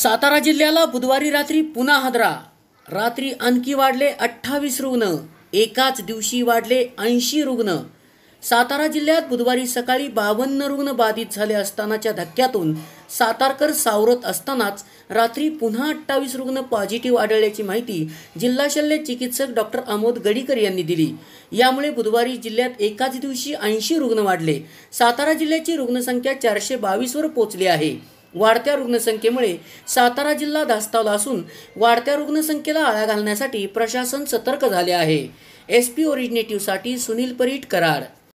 सातारा जिल्ह्याला बुधवारी रात्री पुन्हा हादरा रात्री आणखी वाढले अठ्ठावीस रुग्ण एकाच दिवशी वाढले ऐंशी रुग्ण सातारा जिल्ह्यात बुधवारी सकाळी बावन्न रुग्ण बाधित झाले असतानाच्या धक्क्यातून सातारकर सावरत असतानाच रात्री पुन्हा अठ्ठावीस रुग्ण पॉझिटिव्ह आढळल्याची माहिती जिल्हा शल्य चिकित्सक डॉक्टर आमोद गडीकर यांनी दिली यामुळे बुधवारी जिल्ह्यात एकाच दिवशी ऐंशी रुग्ण वाढले सातारा जिल्ह्याची रुग्णसंख्या चारशे बावीसवर पोचली आहे वाढत्या रुग्णसंख्येमुळे सातारा जिल्हा धास्तावला असून वाढत्या रुग्णसंख्येला आळा घालण्यासाठी प्रशासन सतर्क झाले आहे एस पी ओरिजिनेटिव्हसाठी सुनील परीट कराड